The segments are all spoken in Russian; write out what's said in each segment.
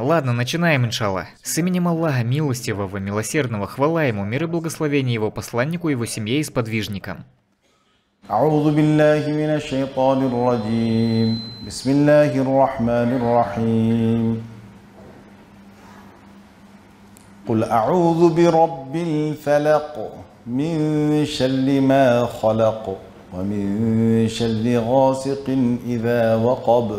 Ладно, начинаем, иншалла. С именем Аллаха, милостивого, милосердного, хвала ему, мир и благословение его посланнику, его семье и сподвижникам. قل أعوذ برب الفلق من شر ما خلق ومن شر غاسق إذا وقب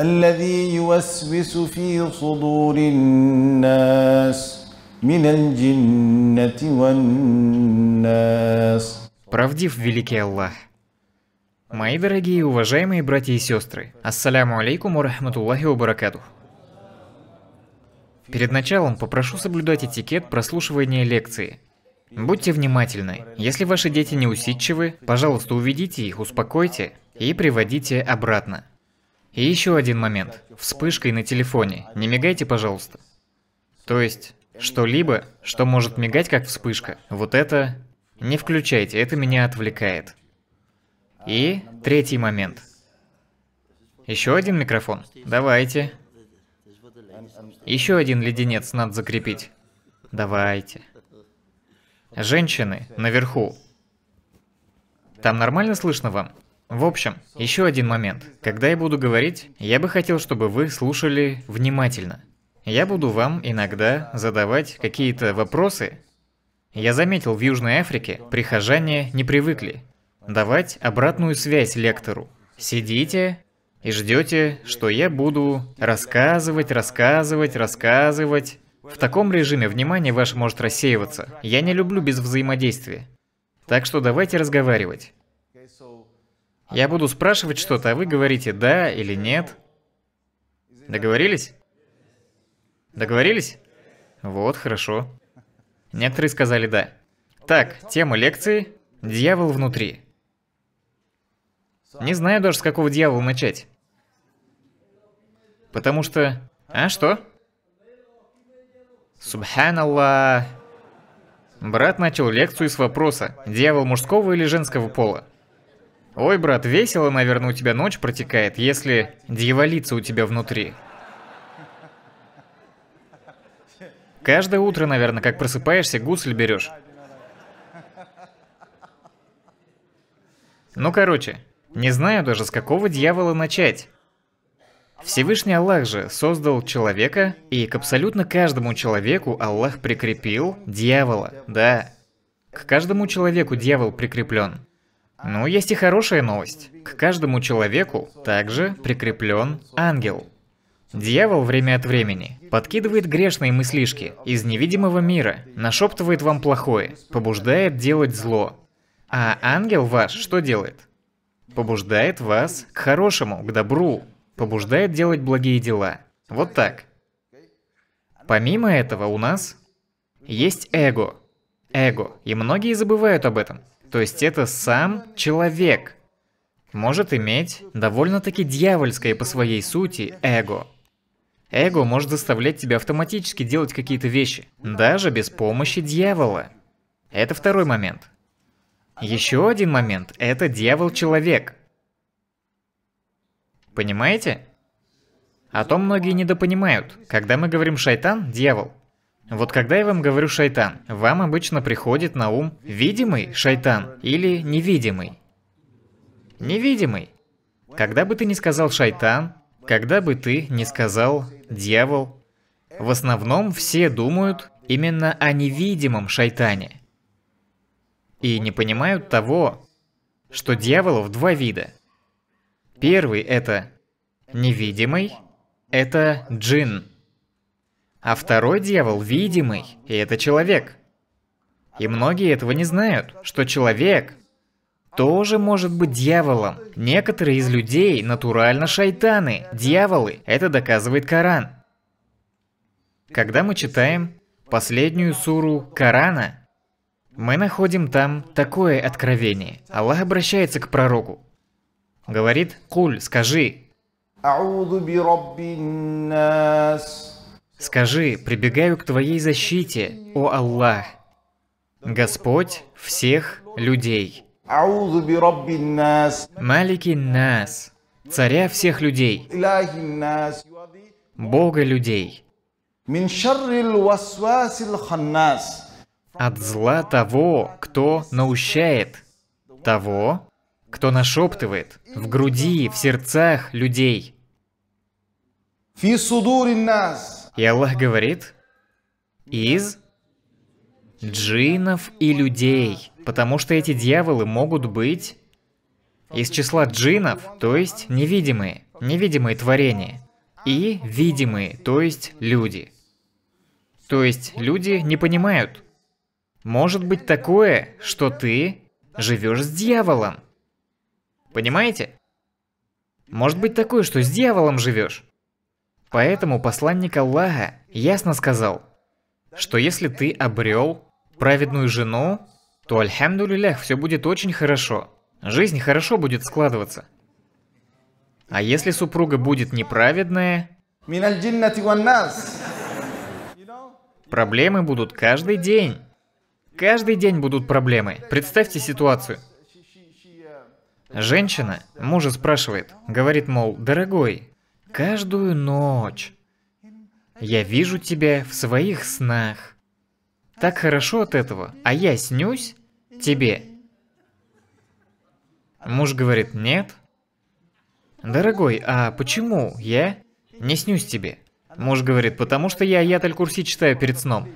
الذي يوسوس في صدور الناس من الجنة والناس Правдив великий Аллах. Мои дорогие и уважаемые братья и сестры, ассаляму алейкум урахматуллахи убаракату. Перед началом попрошу соблюдать этикет прослушивания лекции. Будьте внимательны. Если ваши дети неусидчивы, пожалуйста, уведите их, успокойте и приводите обратно. И еще один момент. Вспышкой на телефоне. Не мигайте, пожалуйста. То есть, что-либо, что может мигать как вспышка, вот это... Не включайте, это меня отвлекает. И третий момент. Еще один микрофон. Давайте. Еще один леденец надо закрепить. Давайте. Женщины, наверху. Там нормально слышно вам? В общем, еще один момент. Когда я буду говорить, я бы хотел, чтобы вы слушали внимательно. Я буду вам иногда задавать какие-то вопросы. Я заметил, в Южной Африке прихожане не привыкли давать обратную связь лектору. Сидите и ждете, что я буду рассказывать, рассказывать, рассказывать. В таком режиме внимание ваше может рассеиваться. Я не люблю без взаимодействия. Так что давайте разговаривать. Я буду спрашивать что-то, а вы говорите «да» или «нет». Договорились? Договорились? Вот, хорошо. Некоторые сказали «да». Так, тема лекции «Дьявол внутри». Не знаю даже, с какого дьявола начать. Потому что... А, что? Субханаллах. Брат начал лекцию с вопроса «Дьявол мужского или женского пола?» Ой, брат, весело, наверное, у тебя ночь протекает, если дьяволица у тебя внутри. Каждое утро, наверное, как просыпаешься, гусль берешь. Ну, короче, не знаю даже, с какого дьявола начать. Всевышний Аллах же создал человека, и к абсолютно каждому человеку Аллах прикрепил дьявола. Да, к каждому человеку дьявол прикреплен. Но ну, есть и хорошая новость. К каждому человеку также прикреплен ангел. Дьявол время от времени подкидывает грешные мыслишки из невидимого мира, нашептывает вам плохое, побуждает делать зло. А ангел ваш что делает? Побуждает вас к хорошему, к добру, побуждает делать благие дела. Вот так. Помимо этого у нас есть эго. Эго. И многие забывают об этом. То есть это сам человек может иметь довольно-таки дьявольское по своей сути эго. Эго может заставлять тебя автоматически делать какие-то вещи, даже без помощи дьявола. Это второй момент. Еще один момент – это дьявол-человек. Понимаете? А то многие недопонимают. Когда мы говорим «шайтан», «дьявол», вот когда я вам говорю «шайтан», вам обычно приходит на ум «видимый шайтан» или «невидимый». Невидимый. Когда бы ты ни сказал «шайтан», когда бы ты ни сказал «дьявол», в основном все думают именно о невидимом шайтане. И не понимают того, что дьяволов два вида. Первый – это невидимый, это джин. А второй дьявол видимый, и это человек. И многие этого не знают, что человек тоже может быть дьяволом. Некоторые из людей натурально шайтаны, дьяволы. Это доказывает Коран. Когда мы читаем последнюю суру Корана, мы находим там такое откровение. Аллах обращается к пророку. Говорит, «Куль, скажи». Скажи, прибегаю к Твоей защите, о Аллах, Господь всех людей. Малики нас, царя всех людей, Бога людей, от зла того, кто наущает, того, кто нашептывает в груди, в сердцах людей. في صدور الناس и Аллах говорит, из джинов и людей, потому что эти дьяволы могут быть из числа джинов, то есть невидимые, невидимые творения, и видимые, то есть люди. То есть люди не понимают. Может быть такое, что ты живешь с дьяволом. Понимаете? Может быть такое, что с дьяволом живешь. Поэтому посланник Аллаха ясно сказал, что если ты обрел праведную жену, то альхамдулилях все будет очень хорошо. Жизнь хорошо будет складываться. А если супруга будет неправедная, проблемы будут каждый день. Каждый день будут проблемы. Представьте ситуацию. Женщина мужа спрашивает, говорит, мол, дорогой, каждую ночь. Я вижу тебя в своих снах. Так хорошо от этого, а я снюсь тебе. Муж говорит, нет. Дорогой, а почему я не снюсь тебе? Муж говорит, потому что я я Курси читаю перед сном.